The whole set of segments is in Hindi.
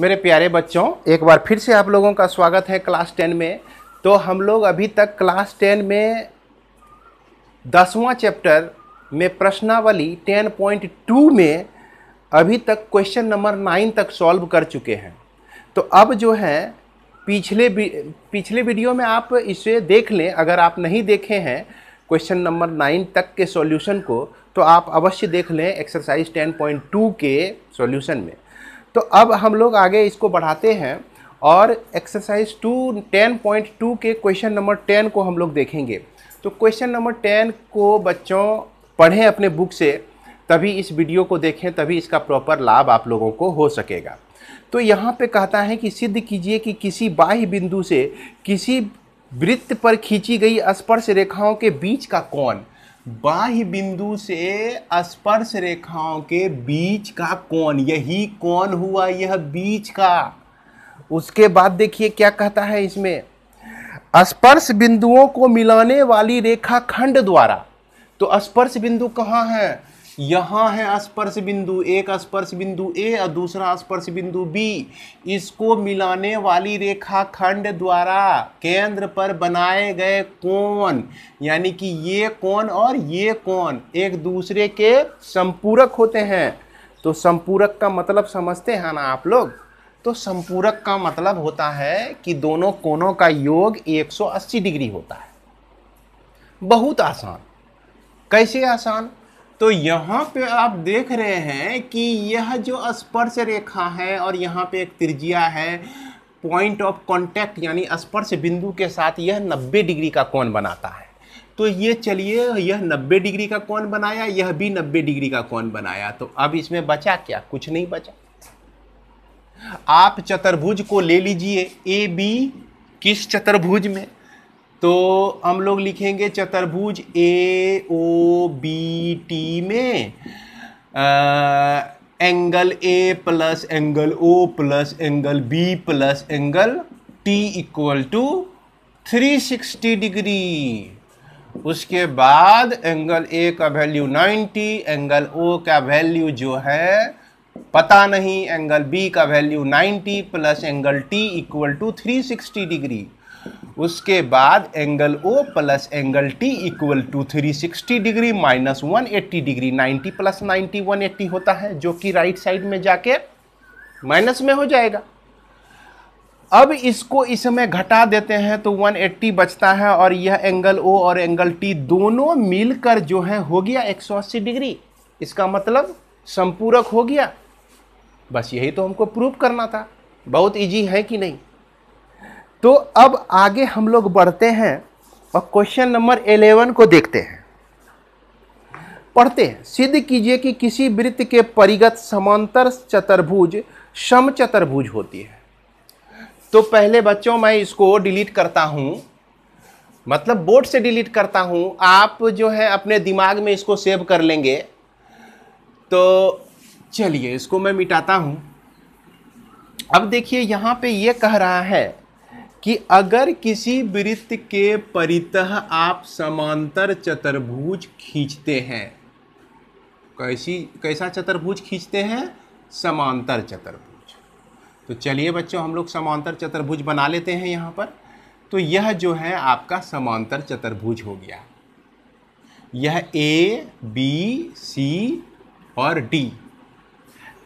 मेरे प्यारे बच्चों एक बार फिर से आप लोगों का स्वागत है क्लास टेन में तो हम लोग अभी तक क्लास टेन में दसवां चैप्टर में प्रश्नावली टेन पॉइंट टू में अभी तक क्वेश्चन नंबर नाइन तक सॉल्व कर चुके हैं तो अब जो है पिछले पिछले वीडियो में आप इसे देख लें अगर आप नहीं देखे हैं क्वेश्चन नंबर नाइन तक के सॉल्यूशन को तो आप अवश्य देख लें एक्सरसाइज टेन पॉइंट टू के सॉल्यूशन में तो अब हम लोग आगे इसको बढ़ाते हैं और exercise two ten point two के क्वेश्चन नंबर टेन को हम लोग देखेंगे तो क्वेश्चन नंबर टेन को बच्चों पढ़ें अपने बुक से तभी इस वीडियो को देखें तभी इसका प्रॉपर लाभ आप लोगों को हो सकेगा तो यहाँ पे कहता है कि सिद्ध कीजिए कि किसी बाह्य बिंदु से किसी वृत्त पर खींची गई स्पर्श रेखाओं के बीच का कौन बाह्य बिंदु से स्पर्श रेखाओं के बीच का कोण यही कोण हुआ यह बीच का उसके बाद देखिए क्या कहता है इसमें स्पर्श बिंदुओं को मिलाने वाली रेखा खंड द्वारा तो स्पर्श बिंदु कहाँ है यहाँ है स्पर्श बिंदु एक स्पर्श बिंदु ए और दूसरा स्पर्श बिंदु बी इसको मिलाने वाली रेखा खंड द्वारा केंद्र पर बनाए गए कोण यानी कि ये कोण और ये कोण एक दूसरे के संपूरक होते हैं तो संपूरक का मतलब समझते हैं ना आप लोग तो संपूरक का मतलब होता है कि दोनों कोणों का योग 180 डिग्री होता है बहुत आसान कैसे आसान तो यहाँ पे आप देख रहे हैं कि यह जो स्पर्श रेखा है और यहाँ पे एक त्रिज्या है पॉइंट ऑफ कांटेक्ट यानी स्पर्श बिंदु के साथ यह 90 डिग्री का कोण बनाता है तो ये चलिए यह 90 डिग्री का कोण बनाया यह भी 90 डिग्री का कोण बनाया तो अब इसमें बचा क्या कुछ नहीं बचा आप चतुर्भुज को ले लीजिए ए बी किस चतुर्भुज में तो हम लोग लिखेंगे चतुर्भुज ए ओ बी टी में आ, angle A plus angle O plus angle B plus angle T equal to 360 degree उसके बाद एंगल ए का वैल्यू 90 एंगल ओ का वैल्यू जो है पता नहीं एंगल बी का value 90 plus angle T equal to 360 degree उसके बाद angle O plus angle T equal to three sixty degree minus one eighty degree ninety plus ninety one eighty होता है जो कि राइट साइड में जाके माइनस में हो जाएगा अब इसको इसमें घटा देते हैं तो 180 बचता है और यह एंगल ओ और एंगल टी दोनों मिलकर जो है हो गया 180 डिग्री इसका मतलब संपूरक हो गया बस यही तो हमको प्रूव करना था बहुत इजी है कि नहीं तो अब आगे हम लोग बढ़ते हैं और क्वेश्चन नंबर एलेवन को देखते हैं पढ़ते हैं सिद्ध कीजिए कि किसी वृत्त के परिगत समांतर चतुर्भुज सम चतुर्भुज होती है तो पहले बच्चों मैं इसको डिलीट करता हूँ मतलब बोर्ड से डिलीट करता हूँ आप जो है अपने दिमाग में इसको सेव कर लेंगे तो चलिए इसको मैं मिटाता हूँ अब देखिए यहाँ पे ये कह रहा है कि अगर किसी वृत्त के परितः आप समांतर चतुर्भुज खींचते हैं कैसी कैसा चतुर्भुज खींचते हैं समांतर चतुर्भुज तो चलिए बच्चों हम लोग समांतर चतुर्भुज बना लेते हैं यहाँ पर तो यह जो है आपका समांतर चतुर्भुज हो गया यह ए बी सी और डी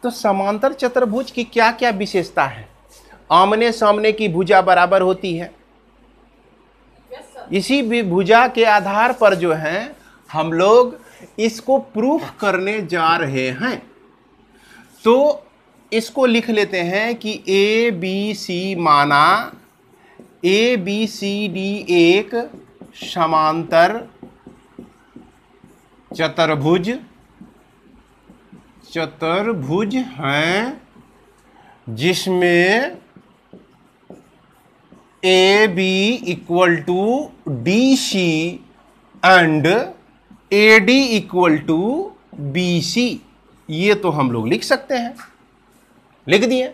तो समांतर चतुर्भुज की क्या क्या विशेषता है आमने सामने की भुजा बराबर होती है इसी भी भुजा के आधार पर जो है हम लोग इसको प्रूफ करने जा रहे हैं तो इसको लिख लेते हैं कि ए बी सी माना ए बी सी डी एक समांतर चतुर्भुज चतुर्भुज हैं जिसमें A B equal to D C and A D equal to B C ये तो हम लोग लिख सकते हैं लिख दिए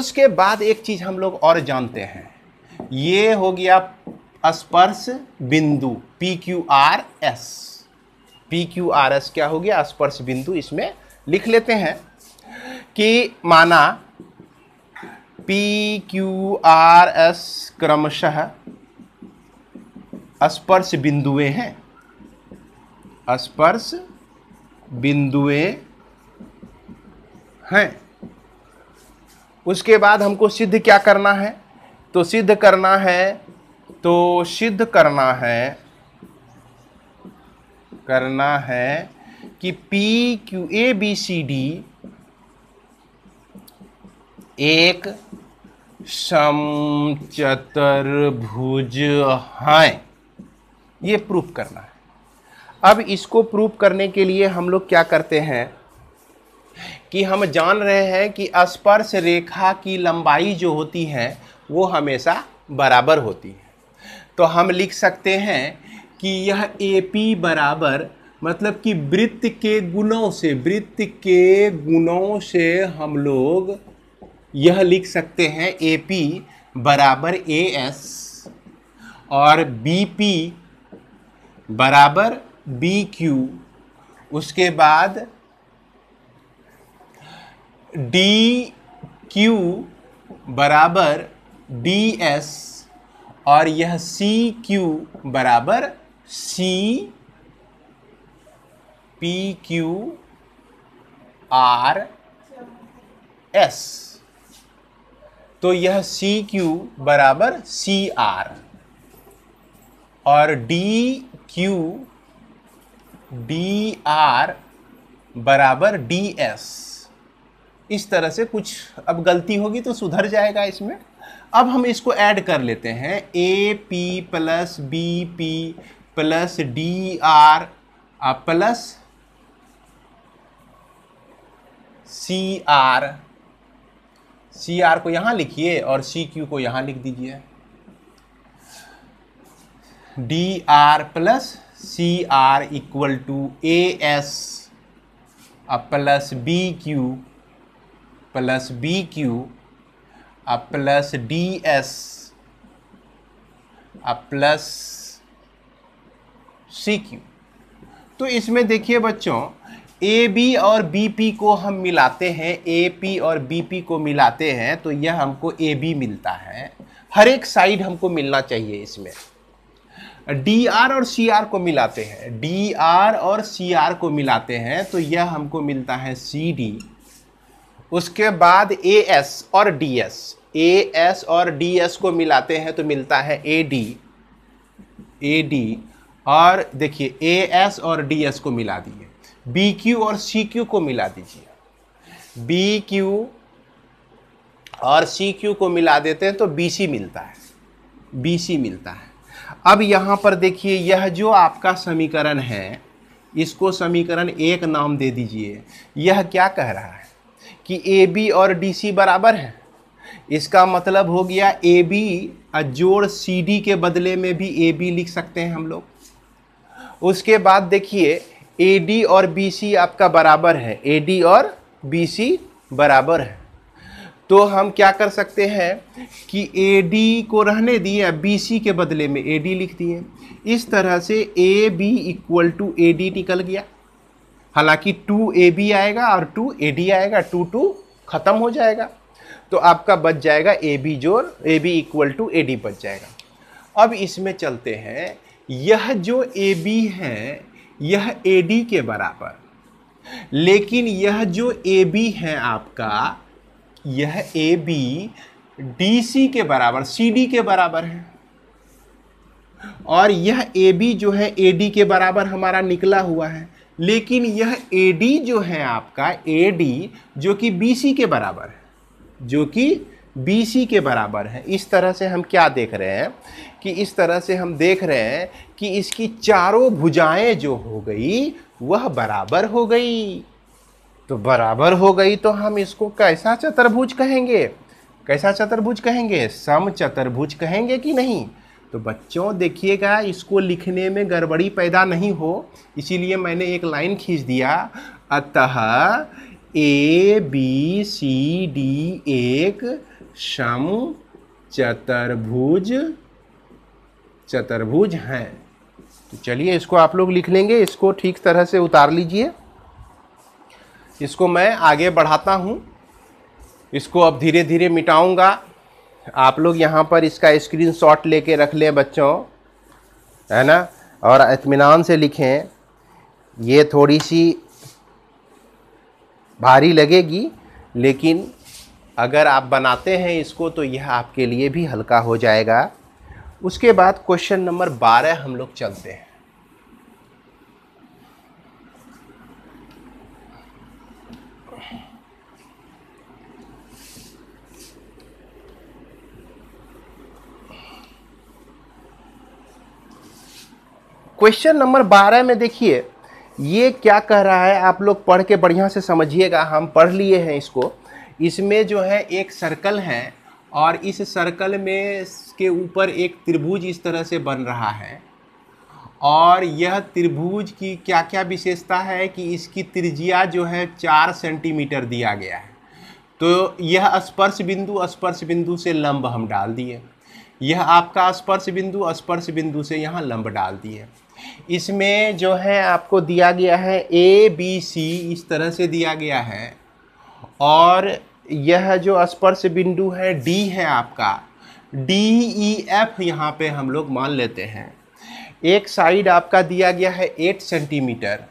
उसके बाद एक चीज़ हम लोग और जानते हैं ये हो गया स्पर्श बिंदु P Q R S P Q R S क्या हो गया स्पर्श बिंदु इसमें लिख लेते हैं कि माना पी क्यू आर एस क्रमशः स्पर्श बिंदुए हैं स्पर्श बिंदुए हैं उसके बाद हमको सिद्ध क्या करना है तो सिद्ध करना है तो सिद्ध करना है करना है कि P Q A B C D एक समचतुर्भुज हैं ये प्रूफ करना है अब इसको प्रूफ करने के लिए हम लोग क्या करते हैं कि हम जान रहे हैं कि स्पर्श रेखा की लंबाई जो होती है वो हमेशा बराबर होती है तो हम लिख सकते हैं कि यह ए पी बराबर मतलब कि वृत्त के गुणों से वृत्त के गुणों से हम लोग यह लिख सकते हैं ए पी बराबर ए एस और बी पी बराबर बी क्यू उसके बाद डी क्यू बराबर डी एस और यह सी क्यू बराबर C P Q R S तो यह सी क्यू बराबर सी आर और डी क्यू डी आर बराबर डी एस इस तरह से कुछ अब गलती होगी तो सुधर जाएगा इसमें अब हम इसको ऐड कर लेते हैं A P plus B P plus D R plus C R C R को यहाँ लिखिए और सी क्यू को यहाँ लिख दीजिए D R plus C R equal to A S plus B Q plus B Q plus D S plus C Q तो इसमें देखिए बच्चों ए बी और बी पी को हम मिलाते हैं ए पी और बी पी को मिलाते हैं तो यह हमको ए बी मिलता है हर एक साइड हमको मिलना चाहिए इसमें डी आर और सी आर को मिलाते हैं डी आर और सी आर को मिलाते हैं तो यह हमको मिलता है सी डी उसके बाद ए एस और डी एस ए एस और डी एस को मिलाते हैं तो मिलता है ए डी ए डी और देखिए ए एस और डी एस को मिला दिए बी क्यू और सी क्यू को मिला दीजिए बी क्यू और सी क्यू को मिला देते हैं तो बी सी मिलता है बी सी मिलता है अब यहाँ पर देखिए यह जो आपका समीकरण है इसको समीकरण एक नाम दे दीजिए यह क्या कह रहा है कि ए बी और डी सी बराबर है इसका मतलब हो गया ए बी जोड़ सी डी के बदले में भी ए बी लिख सकते हैं हम लोग उसके बाद देखिए ए डी और बी सी आपका बराबर है ए डी और बी सी बराबर है तो हम क्या कर सकते हैं कि ए डी को रहने दिए बी सी के बदले में ए डी लिख दिए इस तरह से A B equal to A D निकल गया हालांकि टू ए बी आएगा और टू ए डी आएगा टू टू ख़त्म हो जाएगा तो आपका बच जाएगा ए बी जोर A B equal to A D बच जाएगा अब इसमें चलते हैं यह जो ए बी है यह ए डी के बराबर लेकिन यह जो ए बी है आपका यह ए बी डी सी के बराबर सी डी के बराबर है और यह ए बी जो है ए डी के बराबर हमारा निकला हुआ है लेकिन यह ए डी जो है आपका ए डी जो कि बी सी के बराबर है जो कि बी सी के बराबर है इस तरह से हम क्या देख रहे हैं कि इस तरह से हम देख रहे हैं कि इसकी चारों भुजाएं जो हो गई वह बराबर हो गई तो बराबर हो गई तो हम इसको कैसा चतुर्भुज कहेंगे कैसा चतुर्भुज कहेंगे सम चतुर्भुज कहेंगे कि नहीं तो बच्चों देखिएगा इसको लिखने में गड़बड़ी पैदा नहीं हो इसीलिए मैंने एक लाइन खींच दिया अतः ए बी सी डी एक सम चतुर्भुज चतुर्भुज हैं तो चलिए इसको आप लोग लिख लेंगे इसको ठीक तरह से उतार लीजिए इसको मैं आगे बढ़ाता हूँ इसको अब धीरे धीरे मिटाऊँगा आप लोग यहाँ पर इसका स्क्रीन शॉट ले कर रख लें बच्चों है ना और इतमान से लिखें ये थोड़ी सी भारी लगेगी लेकिन अगर आप बनाते हैं इसको तो यह आपके लिए भी हल्का हो जाएगा उसके बाद क्वेश्चन नंबर बारह हम लोग चलते हैं क्वेश्चन नंबर बारह में देखिए ये क्या कह रहा है आप लोग पढ़ के बढ़िया से समझिएगा हम पढ़ लिए हैं इसको इसमें जो है एक सर्कल है और इस सर्कल में के ऊपर एक त्रिभुज इस तरह से बन रहा है और यह त्रिभुज की क्या क्या विशेषता है कि इसकी त्रिज्या जो है चार सेंटीमीटर दिया गया है तो यह स्पर्श बिंदु स्पर्श बिंदु से लंब हम डाल दिए यह आपका स्पर्श बिंदु स्पर्श बिंदु से यहाँ लंब डाल दिए इसमें जो है आपको दिया गया है ए बी सी इस तरह से दिया गया है और यह जो स्पर्श बिंदु है डी है आपका डी ई एफ यहाँ पे हम लोग मान लेते हैं एक साइड आपका दिया गया है एट सेंटीमीटर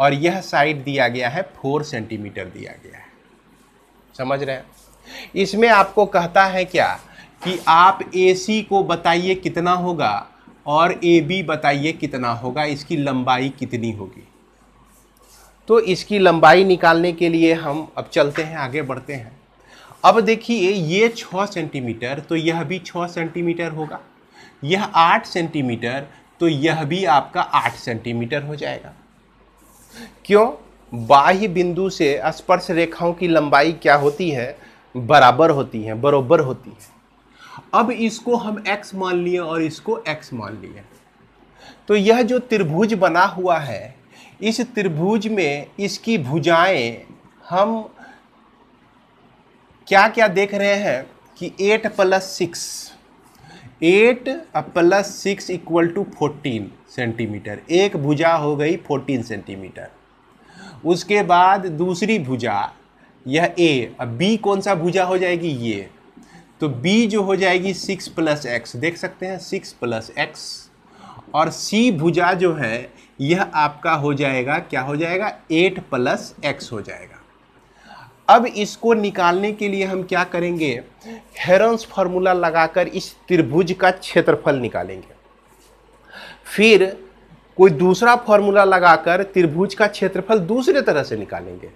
और यह साइड दिया गया है फोर सेंटीमीटर दिया गया है समझ रहे हैं इसमें आपको कहता है क्या कि आप ए सी को बताइए कितना होगा और ए बी बताइए कितना होगा इसकी लंबाई कितनी होगी तो इसकी लंबाई निकालने के लिए हम अब चलते हैं आगे बढ़ते हैं अब देखिए ये छः सेंटीमीटर तो यह भी छः सेंटीमीटर होगा यह आठ सेंटीमीटर तो यह भी आपका आठ सेंटीमीटर हो जाएगा क्यों बाह्य बिंदु से स्पर्श रेखाओं की लंबाई क्या होती है बराबर होती है बरोबर होती है अब इसको हम x मान लिए और इसको x मान लिए तो यह जो त्रिभुज बना हुआ है इस त्रिभुज में इसकी भुजाएं हम क्या क्या देख रहे हैं कि eight plus six eight plus six equal to fourteen centimetre एक भुजा हो गई फोर्टीन सेंटीमीटर उसके बाद दूसरी भुजा यह ए अब बी कौन सा भुजा हो जाएगी ये तो बी जो हो जाएगी सिक्स प्लस एक्स देख सकते हैं सिक्स प्लस एक्स और सी भुजा जो है यह आपका हो जाएगा क्या हो जाएगा एट प्लस एक्स हो जाएगा अब इसको निकालने के लिए हम क्या करेंगे हेरन्स फार्मूला लगाकर इस त्रिभुज का क्षेत्रफल निकालेंगे फिर कोई दूसरा फार्मूला लगाकर त्रिभुज का क्षेत्रफल दूसरे तरह से निकालेंगे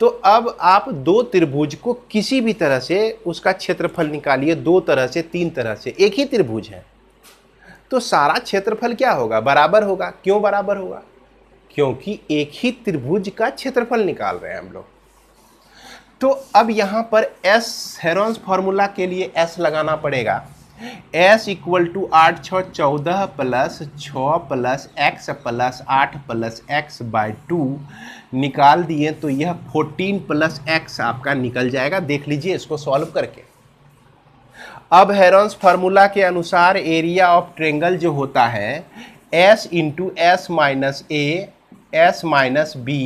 तो अब आप दो त्रिभुज को किसी भी तरह से उसका क्षेत्रफल निकालिए दो तरह से तीन तरह से एक ही त्रिभुज है तो सारा क्षेत्रफल क्या होगा बराबर होगा क्यों बराबर होगा क्योंकि एक ही त्रिभुज का क्षेत्रफल निकाल रहे हैं हम लोग तो अब यहाँ पर एस हेरोन्स फॉर्मूला के लिए एस लगाना पड़ेगा एस इक्वल टू आठ छः चौदह प्लस छः प्लस एक्स प्लस आठ प्लस एक्स बाई टू निकाल दिए तो यह फोर्टीन प्लस एक्स आपका निकल जाएगा देख लीजिए इसको सॉल्व करके अब हेरॉन्स फार्मूला के अनुसार एरिया ऑफ ट्रेंगल जो होता है s into s minus a s minus b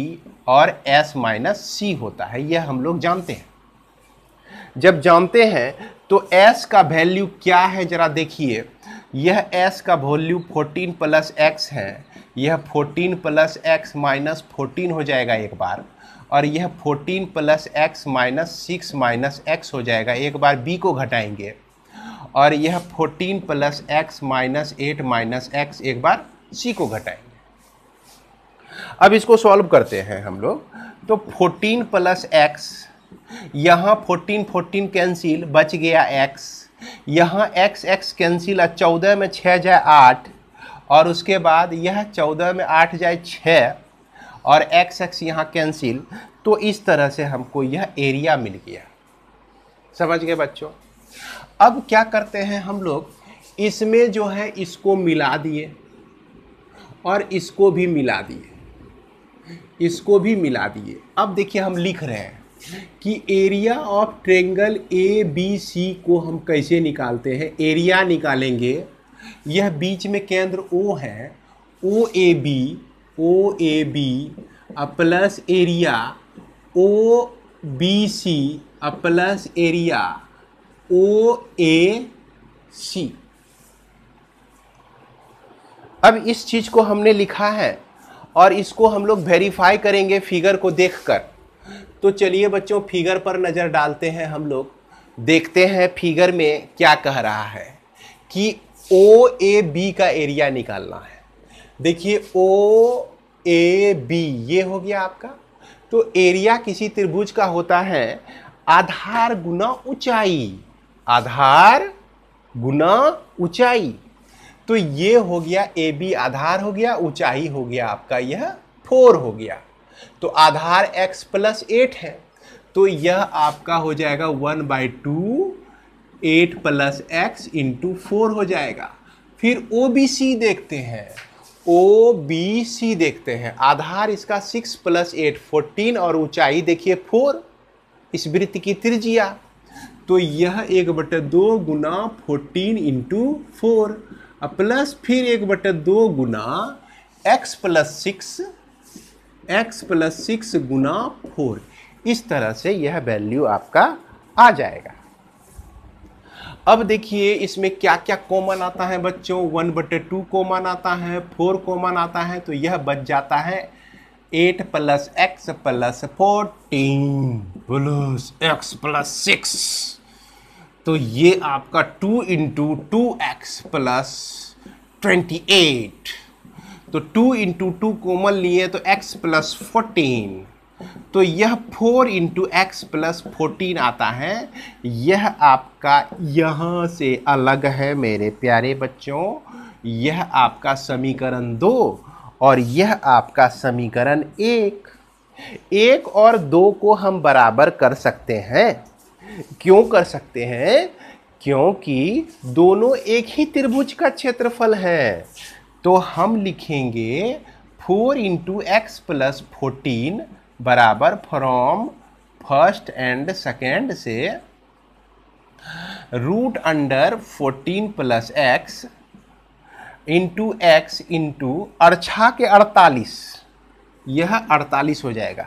और एस माइनस सी होता है यह हम लोग जानते हैं जब जानते हैं तो एस का वैल्यू क्या है ज़रा देखिए यह एस का वैल्यू 14 प्लस एक्स है यह 14 प्लस एक्स माइनस फोर्टीन हो जाएगा एक बार और यह 14 plus x minus six minus x हो जाएगा एक बार बी को घटाएंगे और यह fourteen plus x minus eight minus x एक बार सी को घटाएंगे अब इसको सॉल्व करते हैं हम लोग तो फोर्टीन प्लस एक्स यहाँ फोर्टीन फोर्टीन कैंसिल बच गया एक्स यहाँ एक्स एक्स कैंसिल और चौदह में छः जाए आठ और उसके बाद यह चौदह में आठ जाए छः और एक्स एक्स यहाँ कैंसिल तो इस तरह से हमको यह एरिया मिल गया समझ गए बच्चों अब क्या करते हैं हम लोग इसमें जो है इसको मिला दिए और इसको भी मिला दिए इसको भी मिला दिए अब देखिए हम लिख रहे हैं कि area of triangle A B C को हम कैसे निकालते हैं एरिया निकालेंगे यह बीच में केंद्र ओ है O A B O A B plus area O B C plus area O A C अब इस चीज को हमने लिखा है और इसको हम लोग वेरीफाई करेंगे फिगर को देखकर तो चलिए बच्चों फिगर पर नज़र डालते हैं हम लोग देखते हैं फिगर में क्या कह रहा है कि ओ ए बी का एरिया निकालना है देखिए ओ ए बी ये हो गया आपका तो एरिया किसी त्रिभुज का होता है आधार गुना ऊंचाई आधार गुना ऊंचाई तो ये हो गया ए बी आधार हो गया ऊंचाई हो गया आपका यह फोर हो गया तो आधार एक्स प्लस एट है तो यह आपका हो जाएगा one by two eight plus x into four हो जाएगा फिर ओ बी सी देखते हैं ओ बी सी देखते हैं आधार इसका सिक्स प्लस एट फोर्टीन और ऊंचाई देखिए फोर इस वृत्त की त्रिज्या तो यह एक बटे दो गुना फोर्टीन इंटू फोर प्लस फिर एक बटे दो गुना x plus six x plus six गुना फोर इस तरह से यह वैल्यू आपका आ जाएगा अब देखिए इसमें क्या क्या कॉमन आता है बच्चों वन बटे टू कॉमन आता है फोर कॉमन आता है तो यह बच जाता है eight plus x plus fourteen plus x plus six तो ये आपका two into two x plus twenty eight तो टू इंटू टू कोमल लिए तो एक्स प्लस फोर्टीन तो यह four into x plus fourteen आता है यह आपका यहाँ से अलग है मेरे प्यारे बच्चों यह आपका समीकरण दो और यह आपका समीकरण एक एक और दो को हम बराबर कर सकते हैं क्यों कर सकते हैं क्योंकि दोनों एक ही त्रिभुज का क्षेत्रफल है तो हम लिखेंगे four into x plus fourteen बराबर फ्रॉम फर्स्ट एंड सेकेंड से root under fourteen plus x into x into अड़छा के अड़तालीस यह अड़तालीस हो जाएगा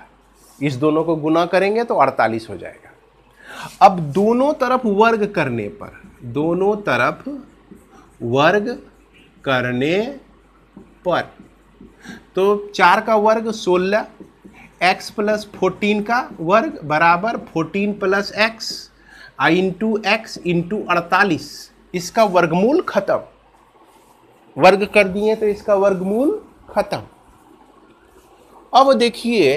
इस दोनों को गुना करेंगे तो अड़तालीस हो जाएगा अब दोनों तरफ वर्ग करने पर दोनों तरफ वर्ग करने पर तो चार का वर्ग सोलह एक्स प्लस फोर्टीन का वर्ग बराबर fourteen plus x into x into अड़तालीस इसका वर्गमूल खत्म वर्ग कर दिए तो इसका वर्गमूल खत्म अब देखिए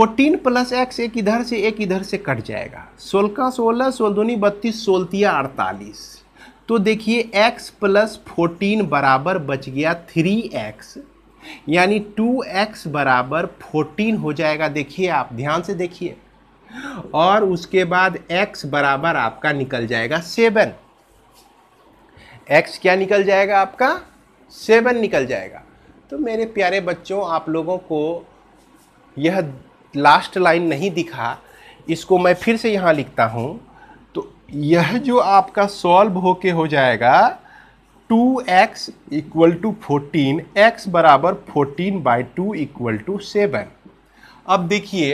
14 प्लस एक्स एक इधर से एक इधर से कट जाएगा सोलका का सोलह सोल धोनी बत्तीस सोलतिया अड़तालीस तो देखिए x प्लस फोर्टीन बराबर बच गया थ्री एक्स यानी टू एक्स बराबर फोर्टीन हो जाएगा देखिए आप ध्यान से देखिए और उसके बाद x बराबर आपका निकल जाएगा सेवन एक्स क्या निकल जाएगा आपका सेवन निकल जाएगा तो मेरे प्यारे बच्चों आप लोगों को यह लास्ट लाइन नहीं दिखा इसको मैं फिर से यहाँ लिखता हूँ तो यह जो आपका सॉल्व हो के हो जाएगा two x equal to fourteen x बराबर fourteen by two equal to seven अब देखिए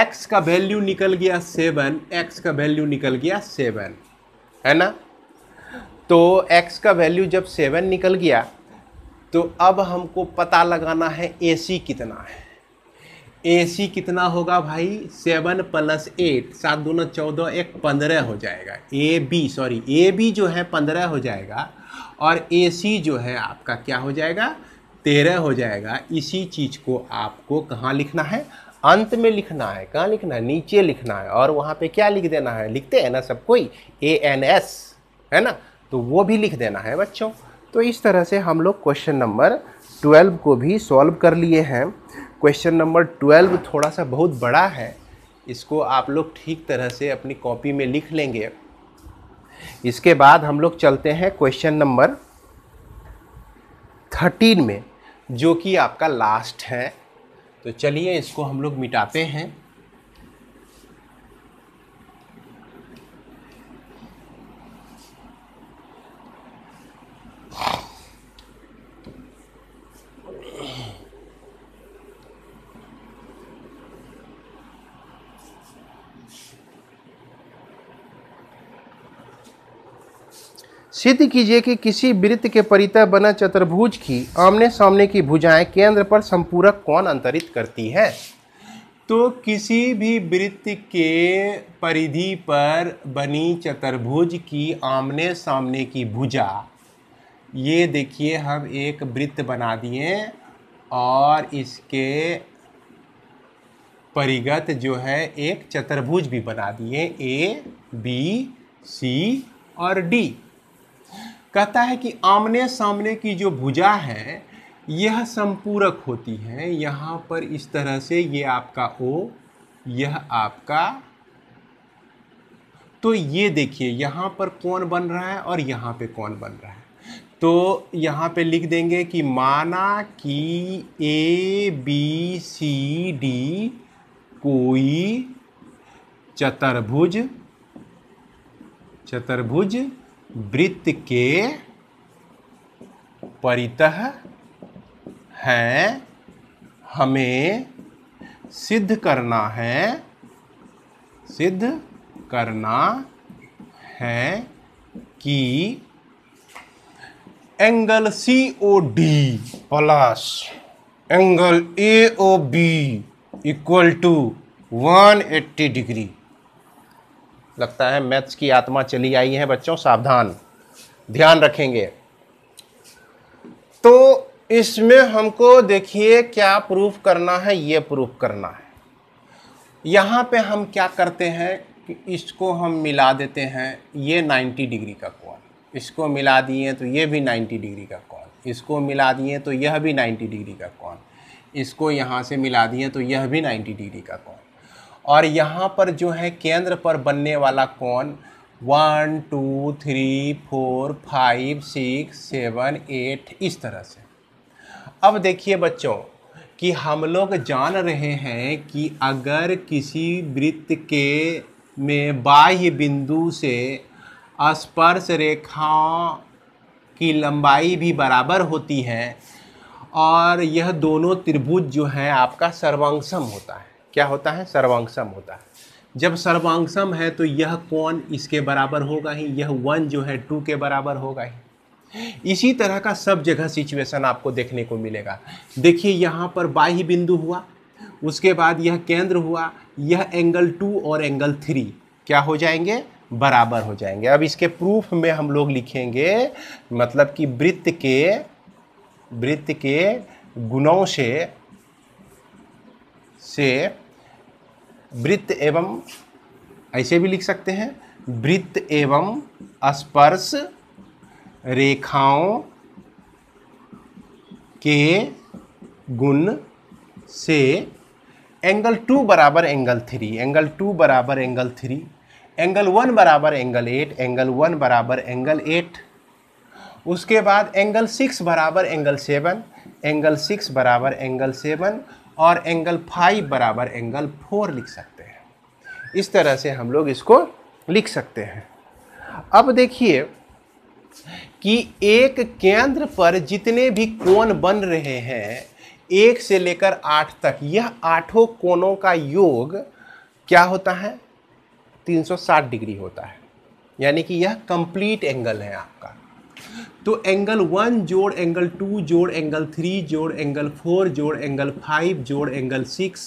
एक्स का वैल्यू निकल गया सेवन एक्स का वैल्यू निकल गया सेवन है ना तो x का वैल्यू जब सेवन निकल गया तो अब हमको पता लगाना है ए सी कितना है ए सी कितना होगा भाई सेवन प्लस एट सात दोनों चौदह एक पंद्रह हो जाएगा A B sorry A B जो है पंद्रह हो जाएगा और ए सी जो है आपका क्या हो जाएगा तेरह हो जाएगा इसी चीज़ को आपको कहाँ लिखना है अंत में लिखना है कहाँ लिखना है नीचे लिखना है और वहाँ पे क्या लिख देना है लिखते हैं ना सब कोई ए एन एस है ना तो वो भी लिख देना है बच्चों तो इस तरह से हम लोग क्वेश्चन नंबर ट्वेल्व को भी सॉल्व कर लिए हैं क्वेश्चन नंबर ट्वेल्व थोड़ा सा बहुत बड़ा है इसको आप लोग ठीक तरह से अपनी कॉपी में लिख लेंगे इसके बाद हम लोग चलते हैं क्वेश्चन नंबर थर्टीन में जो कि आपका लास्ट है तो चलिए इसको हम लोग मिटाते हैं सिद्ध कीजिए कि किसी वृत्त के परितः बना चतुर्भुज की आमने सामने की भुजाएं केंद्र पर संपूरक कौन अंतरित करती है तो किसी भी वृत्त के परिधि पर बनी चतुर्भुज की आमने सामने की भुजा ये देखिए हम एक वृत्त बना दिए और इसके परिगत जो है एक चतुर्भुज भी बना दिए ए बी सी और डी कहता है कि आमने सामने की जो भुजा है यह संपूरक होती है यहाँ पर इस तरह से ये आपका ओ यह आपका तो ये देखिए यहाँ पर कौन बन रहा है और यहाँ पे कौन बन रहा है तो यहाँ पे लिख देंगे कि माना कि ए बी सी डी कोई चतुर्भुज चतुर्भुज वृत्त के परितः हैं हमें सिद्ध करना है सिद्ध करना है कि angle C O D plus angle A O B equal to 180 degree लगता है मैथ्स की आत्मा चली आई है बच्चों सावधान ध्यान रखेंगे तो इसमें हमको देखिए क्या प्रूफ करना है ये प्रूफ करना है यहाँ पे हम क्या करते हैं कि इसको हम मिला देते हैं ये 90 डिग्री का कोण इसको मिला दिए तो ये भी 90 डिग्री का कोण इसको मिला दिए तो यह भी 90 डिग्री का कोण इसको यहाँ से मिला दिए तो यह भी 90 डिग्री का कोण और यहाँ पर जो है केंद्र पर बनने वाला कौन one two three four five six seven eight इस तरह से अब देखिए बच्चों कि हम लोग जान रहे हैं कि अगर किसी वृत्त के में बाह्य बिंदु से स्पर्श रेखाओं की लंबाई भी बराबर होती है और यह दोनों त्रिभुज जो हैं आपका सर्वांगसम होता है क्या होता है सर्वांगसम होता है जब सर्वांगसम है तो यह कौन इसके बराबर होगा ही यह वन जो है टू के बराबर होगा ही इसी तरह का सब जगह सिचुएशन आपको देखने को मिलेगा देखिए यहाँ पर बाह्य बिंदु हुआ उसके बाद यह केंद्र हुआ यह एंगल टू और एंगल थ्री क्या हो जाएंगे बराबर हो जाएंगे अब इसके प्रूफ में हम लोग लिखेंगे मतलब कि वृत्त के वृत्त के गुणों से से वृत्त एवं ऐसे भी लिख सकते हैं वृत्त एवं स्पर्श रेखाओं के गुण से एंगल टू बराबर एंगल थ्री एंगल टू बराबर एंगल थ्री एंगल वन बराबर एंगल एट एंगल वन बराबर एंगल एट उसके बाद एंगल सिक्स बराबर एंगल सेवन एंगल सिक्स बराबर एंगल सेवन और एंगल फाइव बराबर एंगल फोर लिख सकते हैं इस तरह से हम लोग इसको लिख सकते हैं अब देखिए कि एक केंद्र पर जितने भी कोण बन रहे हैं एक से लेकर आठ तक यह आठों कोणों का योग क्या होता है 360 डिग्री होता है यानी कि यह कंप्लीट एंगल है आपका तो एंगल वन जोड़ एंगल टू जोड़ एंगल थ्री जोड़ एंगल फोर जोड़ एंगल फाइव जोड़ एंगल सिक्स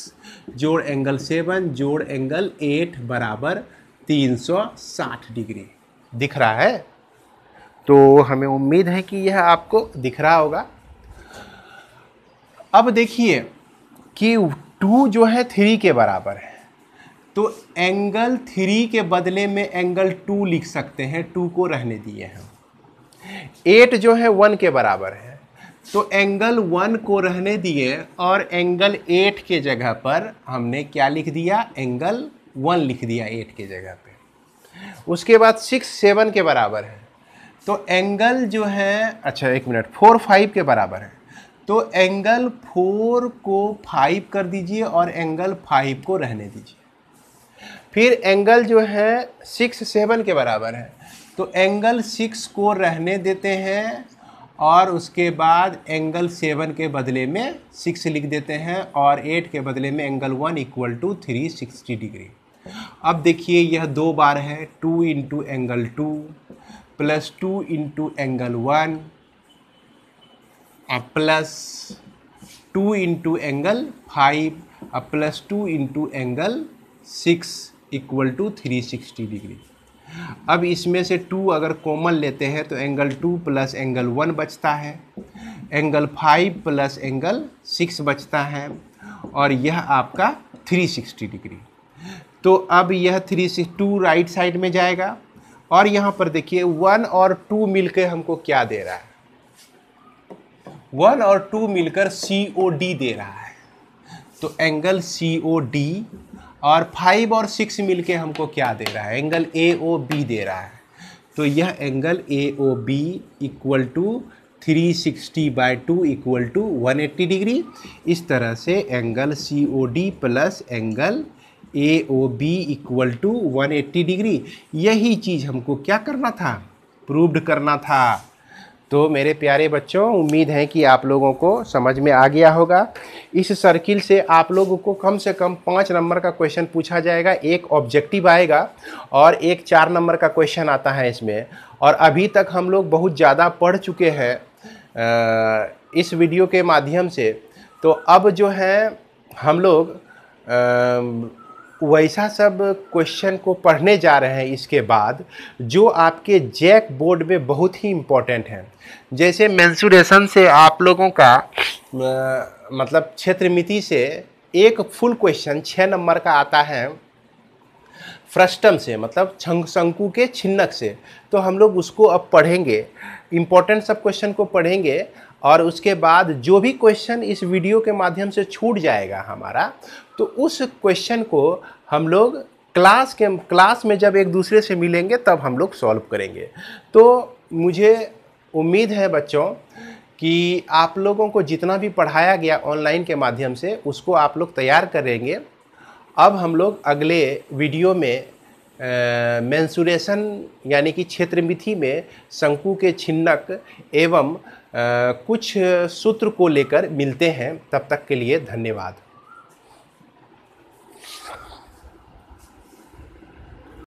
जोड़ एंगल सेवन जोड़ एंगल एट बराबर तीन सौ साठ डिग्री दिख रहा है तो हमें उम्मीद है कि यह आपको दिख रहा होगा अब देखिए कि टू जो है थ्री के बराबर है तो एंगल थ्री के बदले में एंगल टू लिख सकते हैं टू को रहने दिए हैं एट जो है वन के बराबर है तो एंगल वन को रहने दिए और एंगल एट के जगह पर हमने क्या लिख दिया एंगल वन लिख दिया एट के जगह पे उसके बाद सिक्स सेवन के बराबर है तो एंगल जो है अच्छा एक मिनट फोर फाइव के बराबर है तो एंगल फोर को फाइव कर दीजिए और एंगल फाइव को रहने दीजिए फिर एंगल जो है सिक्स सेवन के बराबर है तो एंगल सिक्स को रहने देते हैं और उसके बाद एंगल सेवन के बदले में सिक्स लिख देते हैं और एट के बदले में angle one equal to three sixty degree अब देखिए यह दो बार है two into angle two plus two into angle one plus two into angle five plus two into angle six equal to three sixty degree अब इसमें से टू अगर कॉमन लेते हैं तो angle two plus angle one बचता है angle five plus angle six बचता है और यह आपका थ्री सिक्सटी डिग्री तो अब यह थ्री टू राइट साइड में जाएगा और यहाँ पर देखिए वन और टू मिलकर हमको क्या दे रहा है वन और टू मिलकर सी ओ डी दे रहा है तो एंगल सी ओ डी और फाइव और सिक्स मिलके हमको क्या दे रहा है एंगल ए ओ बी दे रहा है तो यह angle A O B equal to three sixty by two equal to one eighty degree इस तरह से angle C O D plus angle A O B equal to one eighty degree यही चीज़ हमको क्या करना था प्रूव्ड करना था तो मेरे प्यारे बच्चों उम्मीद है कि आप लोगों को समझ में आ गया होगा इस सर्किल से आप लोगों को कम से कम पाँच नंबर का क्वेश्चन पूछा जाएगा एक ऑब्जेक्टिव आएगा और एक चार नंबर का क्वेश्चन आता है इसमें और अभी तक हम लोग बहुत ज़्यादा पढ़ चुके हैं इस वीडियो के माध्यम से तो अब जो है हम लोग वैसा सब क्वेश्चन को पढ़ने जा रहे हैं इसके बाद जो आपके जैक बोर्ड में बहुत ही इम्पोर्टेंट हैं जैसे मैंसूरेशन से आप लोगों का आ, मतलब क्षेत्रमिति से एक फुल क्वेश्चन छः नंबर का आता है फ्रस्टम से मतलब छंग शंकु के छिन्नक से तो हम लोग उसको अब पढ़ेंगे इम्पोर्टेंट सब क्वेश्चन को पढ़ेंगे और उसके बाद जो भी क्वेश्चन इस वीडियो के माध्यम से छूट जाएगा हमारा तो उस क्वेश्चन को हम लोग क्लास के क्लास में जब एक दूसरे से मिलेंगे तब हम लोग सॉल्व करेंगे तो मुझे उम्मीद है बच्चों कि आप लोगों को जितना भी पढ़ाया गया ऑनलाइन के माध्यम से उसको आप लोग तैयार करेंगे अब हम लोग अगले वीडियो में मैंसुरेशन यानी कि क्षेत्रमिथि में शंकु के छिन्नक एवं कुछ सूत्र को लेकर मिलते हैं तब तक के लिए धन्यवाद